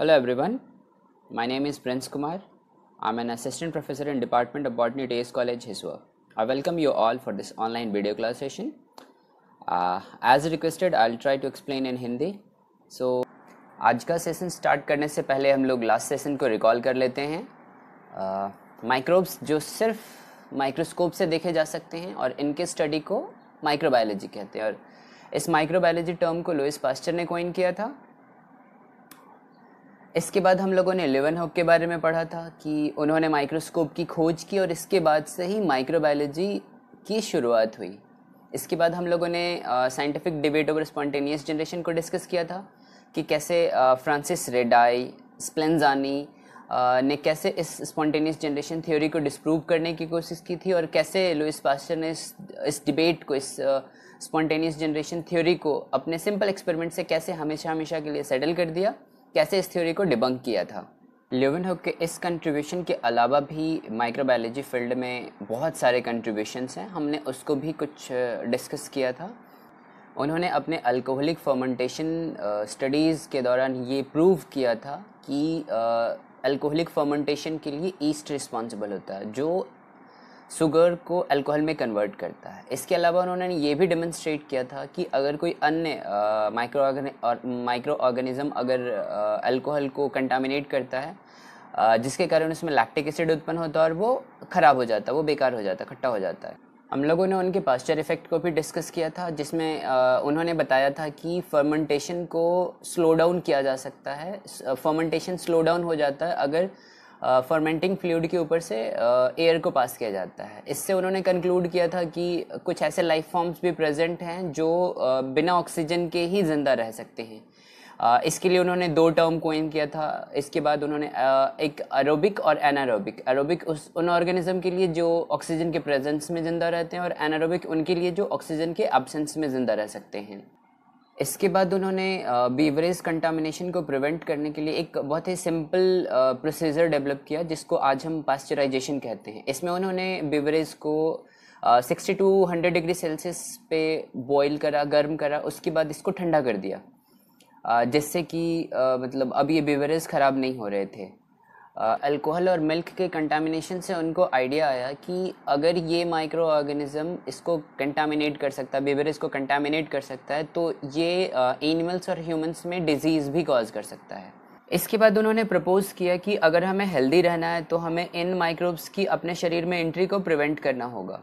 Hello everyone, my name is Prince Kumar. I'm an assistant professor in Department of Botany at ACE College, Hiswa. I welcome you all for this online video class session. Uh, as requested, I'll try to explain in Hindi. So, आज का session start करने से पहले हम लोग last session को recall कर लेते हैं माइक्रोब्स uh, जो सिर्फ माइक्रोस्कोप से देखे जा सकते हैं और इनके स्टडी को माइक्रोबायोलॉजी कहते हैं और इस माइक्रोबायोलॉजी टर्म को लोइस पास्चर ने कोइन किया था इसके बाद हम लोगों ने लेवन हॉक के बारे में पढ़ा था कि उन्होंने माइक्रोस्कोप की खोज की और इसके बाद से ही माइक्रोबायोलॉजी की शुरुआत हुई इसके बाद हम लोगों ने scientific debate over spontaneous generation को डिस्कस किया था कि कैसे फ्रांसिस रेडाई स्प्लेंजानी ने कैसे इस स्पॉन्टेनियस जनरेशन थ्योरी को डिस्प्रूव करने की कोशिश की थी और कैसे लुइस पास्टर ने इस इस डिबेट को इस स्पॉन्टेनियस जनरेशन थ्योरी को अपने सिंपल एक्सपेरिमेंट से कैसे हमेशा हमेशा के लिए सेटल कर दिया कैसे इस थ्योरी को डिबंक किया था लेवन हुक के इस कंट्रीब्यूशन के अलावा भी माइक्रोबायोलॉजी फील्ड में बहुत सारे कंट्रीब्यूशंस हैं हमने उसको भी कुछ डिस्कस किया था उन्होंने अपने अल्कोहलिक फर्मेंटेशन स्टडीज़ के दौरान ये प्रूव किया था कि अल्कोहलिक फर्मेंटेशन के लिए ईस्ट रिस्पॉन्सिबल होता है जो शुगर को अल्कोहल में कन्वर्ट करता है इसके अलावा उन्होंने ये भी डेमोन्स्ट्रेट किया था कि अगर कोई अन्य माइक्रो और माइक्रो ऑर्गेनिज़म अगर अल्कोहल को कंटामिनेट करता है आ, जिसके कारण उसमें लैक्टिक एसिड उत्पन्न होता है और वो ख़राब हो जाता है वो बेकार हो जाता है खट्टा हो जाता है हम लोगों ने उनके पास्चर इफ़ेक्ट को भी डिस्कस किया था जिसमें आ, उन्होंने बताया था कि फर्मेंटेशन को स्लो डाउन किया जा सकता है फर्मेंटेशन स्लो डाउन हो जाता है अगर फर्मेंटिंग फ्लूड के ऊपर से एयर को पास किया जाता है इससे उन्होंने कंक्लूड किया था कि कुछ ऐसे लाइफ फॉर्म्स भी प्रेजेंट हैं जो बिना ऑक्सीजन के ही ज़िंदा रह सकते हैं इसके लिए उन्होंने दो टर्म कोइन किया था इसके बाद उन्होंने एक अरोबिक और एनारोबिक एरोबिक उस उन ऑर्गेनिज्म के लिए जो ऑक्सीजन के प्रेजेंस में ज़िंदा रहते हैं और एनारोबिक उनके लिए जो ऑक्सीजन के एबसेंस में ज़िंदा रह सकते हैं इसके बाद उन्होंने बीवरेज कंटामिनेशन को प्रिवेंट करने के लिए एक बहुत ही सिंपल प्रोसीजर डेवलप किया जिसको आज हम पास्चराइजेशन कहते हैं इसमें उन्होंने बीवरेज को sixty two hundred degree Celsius पे बॉईल करा गर्म करा उसके बाद इसको ठंडा कर दिया जिससे कि मतलब अब ये बीवरेज ख़राब नहीं हो रहे थे अल्कोहल और मिल्क के कंटामिनेशन से उनको आइडिया आया कि अगर ये माइक्रो ऑर्गेनिज़म इसको कंटामिनेट कर सकता है बेबर को कंटामिनेट कर सकता है तो ये एनिमल्स और ह्यूमंस में डिजीज़ भी कॉज कर सकता है इसके बाद उन्होंने प्रपोज़ किया कि अगर हमें हेल्दी रहना है तो हमें इन माइक्रोब्स की अपने शरीर में एंट्री को प्रिवेंट करना होगा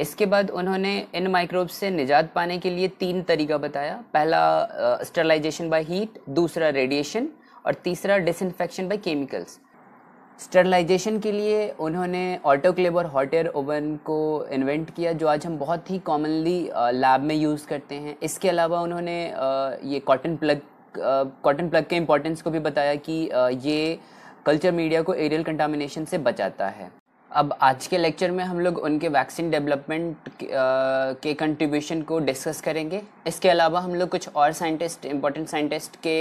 इसके बाद उन्होंने इन माइक्रोब्स से निजात पाने के लिए तीन तरीका बताया पहला स्टरलाइजेशन बाय हीट दूसरा रेडिएशन और तीसरा डिसइनफेक्शन बाई केमिकल्स स्टरलाइजेशन के लिए उन्होंने क्लेब और हॉट एयर ओवन को इन्वेंट किया जो आज हम बहुत ही कॉमनली लैब में यूज़ करते हैं इसके अलावा उन्होंने ये कॉटन प्लग कॉटन प्लग के इम्पोर्टेंस को भी बताया कि ये कल्चर मीडिया को एरियल कंटामिनेशन से बचाता है अब आज के लेक्चर में हम लोग उनके वैक्सीन डेवलपमेंट के कंट्रीब्यूशन को डिस्कस करेंगे इसके अलावा हम लोग कुछ और साइंटिस्ट इम्पोर्टेंट साइंटिस्ट के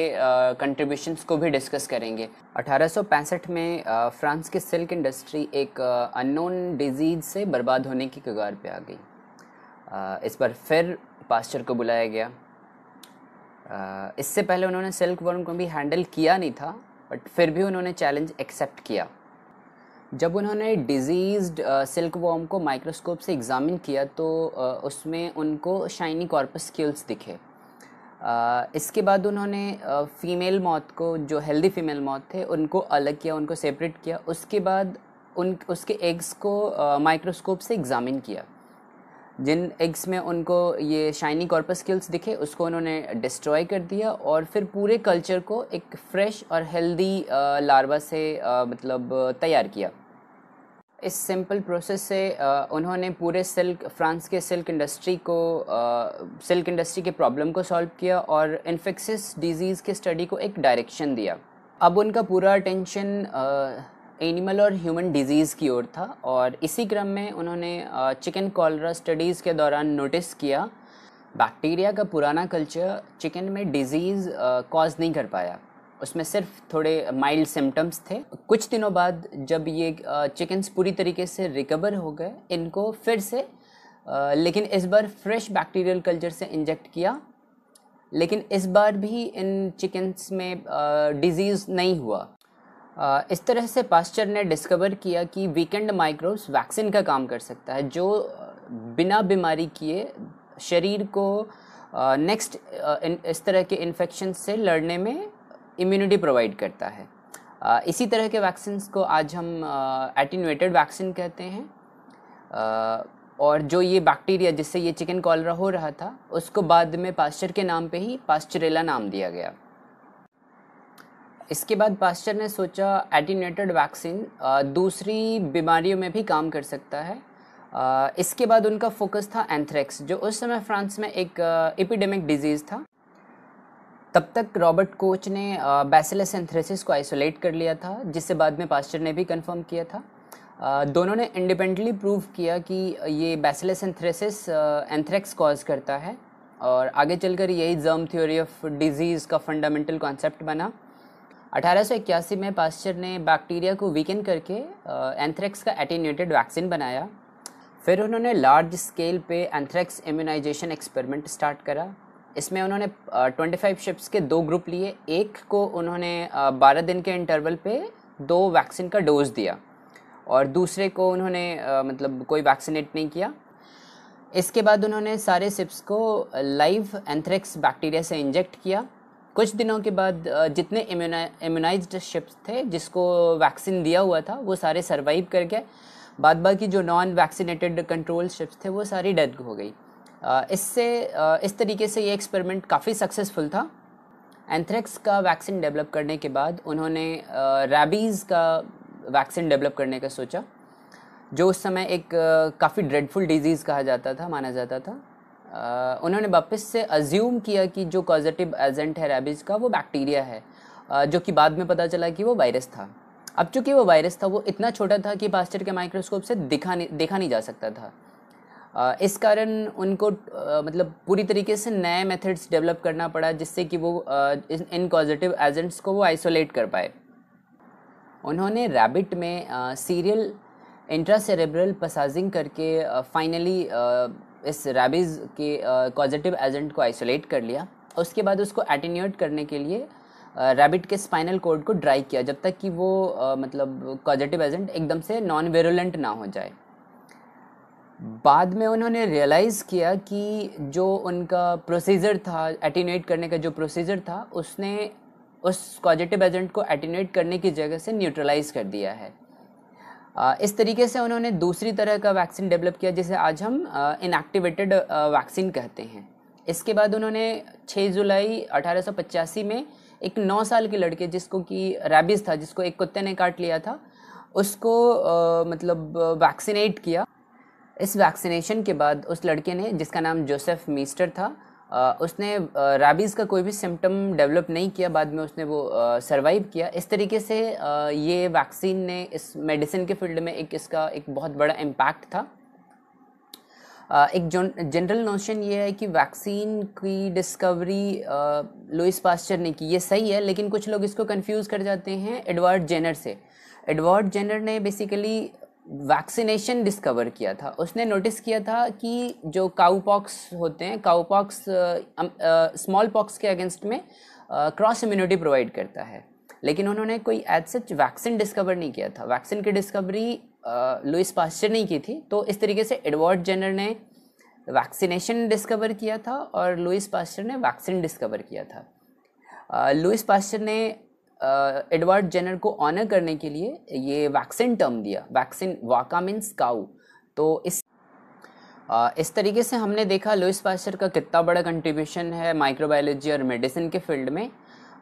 कंट्रीब्यूशंस को भी डिस्कस करेंगे 1865 में फ्रांस की सिल्क इंडस्ट्री एक अननोन डिजीज़ से बर्बाद होने की कगार पे आ गई इस पर फिर पास्टर को बुलाया गया इससे पहले उन्होंने सिल्क वर्म को भी हैंडल किया नहीं था बट फिर भी उन्होंने चैलेंज एक्सेप्ट किया जब उन्होंने डिजीज्ड सिल्क वॉम को माइक्रोस्कोप से एग्ज़ामिन किया तो uh, उसमें उनको शाइनी कॉर्पस्क्यूल्स दिखे Uh, इसके बाद उन्होंने uh, फ़ीमेल मौत को जो हेल्दी फीमेल मौत थे उनको अलग किया उनको सेपरेट किया उसके बाद उन उसके एग्स को माइक्रोस्कोप uh, से एग्ज़ामिन किया जिन एग्स में उनको ये शाइनी कॉर्पस्किल्स दिखे उसको उन्होंने डिस्ट्रॉय कर दिया और फिर पूरे कल्चर को एक फ्रेश और हेल्दी लार्वा uh, से uh, मतलब uh, तैयार किया इस सिंपल प्रोसेस से उन्होंने पूरे सिल्क फ्रांस के सिल्क इंडस्ट्री को सिल्क इंडस्ट्री के प्रॉब्लम को सॉल्व किया और इन्फेक्सिस डिजीज़ के स्टडी को एक डायरेक्शन दिया अब उनका पूरा अटेंशन एनिमल और ह्यूमन डिजीज़ की ओर था और इसी क्रम में उन्होंने चिकन कॉलरा स्टडीज़ के दौरान नोटिस किया बैक्टीरिया का पुराना कल्चर चिकन में डिजीज़ कॉज नहीं कर पाया उसमें सिर्फ थोड़े माइल्ड सिम्टम्स थे कुछ दिनों बाद जब ये चिकन्स पूरी तरीके से रिकवर हो गए इनको फिर से लेकिन इस बार फ्रेश बैक्टीरियल कल्चर से इंजेक्ट किया लेकिन इस बार भी इन चिकन्स में डिजीज़ नहीं हुआ इस तरह से पास्चर ने डिस्कवर किया कि वीकेंड माइक्रोब्स वैक्सीन का काम कर सकता है जो बिना बीमारी किए शरीर को नेक्स्ट इस तरह के इन्फेक्शन से लड़ने में इम्यूनिटी प्रोवाइड करता है इसी तरह के वैक्सीन को आज हम एटिनुएटेड वैक्सीन कहते हैं और जो ये बैक्टीरिया जिससे ये चिकन कॉलरा हो रहा था उसको बाद में पास्चर के नाम पे ही पास्चरेला नाम दिया गया इसके बाद पास्चर ने सोचा एटिनेटेड वैक्सीन दूसरी बीमारियों में भी काम कर सकता है इसके बाद उनका फोकस था एंथ्रेक्स जो उस समय फ्रांस में एक एपिडेमिक डिजीज़ था तब तक रॉबर्ट कोच ने बैसेलस एंथ्रेसिस को आइसोलेट कर लिया था जिससे बाद में पास्टर ने भी कंफर्म किया था दोनों ने इंडिपेंडेंटली प्रूव किया कि ये बैसेलस एंथ्रेसिस एंथ्रेक्स कॉज करता है और आगे चलकर यही जर्म थ्योरी ऑफ डिजीज़ का फंडामेंटल कॉन्सेप्ट बना 1881 में पास्चर ने बैक्टीरिया को वीकन करके एंथ्रेक्स का एटीन्यूटेड वैक्सीन बनाया फिर उन्होंने लार्ज स्केल पे एंथ्रेक्स इम्यूनाइजेशन एक्सपेरिमेंट स्टार्ट करा इसमें उन्होंने ट्वेंटी फाइव शिप्स के दो ग्रुप लिए एक को उन्होंने बारह दिन के इंटरवल पे दो वैक्सीन का डोज दिया और दूसरे को उन्होंने मतलब कोई वैक्सीनेट नहीं किया इसके बाद उन्होंने सारे सिप्स को लाइव एंथ्रेक्स बैक्टीरिया से इंजेक्ट किया कुछ दिनों के बाद जितने इम्यूनाइज शिप्स थे जिसको वैक्सीन दिया हुआ था वो सारे सर्वाइव कर गए बाद बाकी जो नॉन वैक्सीनेटेड कंट्रोल शिप्स थे वो सारी डेथ हो गई इससे इस तरीके से ये एक्सपेरिमेंट काफ़ी सक्सेसफुल था एंथ्रेक्स का वैक्सीन डेवलप करने के बाद उन्होंने रैबीज़ का वैक्सीन डेवलप करने का सोचा जो उस समय एक काफ़ी ड्रेडफुल डिजीज़ कहा जाता था माना जाता था उन्होंने वापस से अज्यूम किया कि जो कॉजिटिव एजेंट है रेबीज़ का वो बैक्टीरिया है जो कि बाद में पता चला कि वो वायरस था अब चूँकि वो वायरस था वो इतना छोटा था कि पास्टर के माइक्रोस्कोप से दिखा नहीं देखा नहीं जा सकता था इस कारण उनको मतलब पूरी तरीके से नए मेथड्स डेवलप करना पड़ा जिससे कि वो इन कॉजिटिव एजेंट्स को वो आइसोलेट कर पाए उन्होंने रैबिट में सीरियल इंट्रा सेरेब्रल पसाजिंग करके फाइनली इस रैबिज के कॉजिटिव एजेंट को आइसोलेट कर लिया उसके बाद उसको एटीन्यूट करने के लिए रैबिट के स्पाइनल कोड को ड्राई किया जब तक कि वो मतलब कॉजिटिव एजेंट एकदम से नॉन वेरोलेंट ना हो जाए बाद में उन्होंने रियलाइज़ किया कि जो उनका प्रोसीजर था एटीनेट करने का जो प्रोसीजर था उसने उस पॉजिटिव एजेंट को एटीनेट करने की जगह से न्यूट्रलाइज कर दिया है इस तरीके से उन्होंने दूसरी तरह का वैक्सीन डेवलप किया जिसे आज हम इनएक्टिवेटेड वैक्सीन कहते हैं इसके बाद उन्होंने 6 जुलाई अठारह में एक 9 साल के लड़के जिसको कि रैबिस था जिसको एक कुत्ते ने काट लिया था उसको आ, मतलब वैक्सीनेट किया इस वैक्सीनेशन के बाद उस लड़के ने जिसका नाम जोसेफ मीस्टर था आ, उसने रैबीज़ का कोई भी सिम्टम डेवलप नहीं किया बाद में उसने वो सरवाइव किया इस तरीके से आ, ये वैक्सीन ने इस मेडिसिन के फील्ड में एक इसका एक बहुत बड़ा इम्पैक्ट था आ, एक जनरल नोशन ये है कि वैक्सीन की डिस्कवरी लुइस पास्चर ने की ये सही है लेकिन कुछ लोग इसको कंफ्यूज कर जाते हैं एडवर्ड जेनर से एडवर्ड जेनर ने बेसिकली वैक्सीनेशन डिस्कवर किया था उसने नोटिस किया था कि जो काउपॉक्स होते हैं काउपॉक्स स्मॉल पॉक्स के अगेंस्ट में क्रॉस इम्यूनिटी प्रोवाइड करता है लेकिन उन्होंने कोई एज सच वैक्सीन डिस्कवर नहीं किया था वैक्सीन की डिस्कवरी लुइस पास्चर ने की थी तो इस तरीके से एडवर्ड जेनर ने वैक्सीनेशन डिस्कवर किया था और लुइस पास्चर ने वैक्सीन डिस्कवर किया था लुइस पास्चर ने एडवर्ड जेनर को ऑनर करने के लिए ये वैक्सीन टर्म दिया वैक्सीन वाका मीन्स काउ तो इस इस तरीके से हमने देखा लुइस पाशर का कितना बड़ा कंट्रीब्यूशन है माइक्रोबायोलॉजी और मेडिसिन के फील्ड में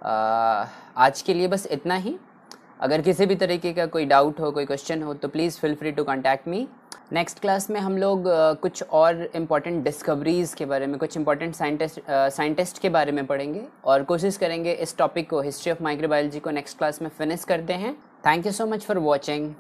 आज के लिए बस इतना ही अगर किसी भी तरीके का कोई डाउट हो कोई क्वेश्चन हो तो please feel free to contact me next class में हम लोग कुछ और इम्पॉर्टेंट डिस्कवरीज़ के बारे में कुछ इम्पॉर्टेंट साइंटिस्ट साइंटिस्ट के बारे में पढ़ेंगे और कोशिश करेंगे इस टॉपिक को हिस्ट्री ऑफ माइक्रोबायोलॉजी को नेक्स्ट क्लास में फिनिश करते हैं thank you so much for watching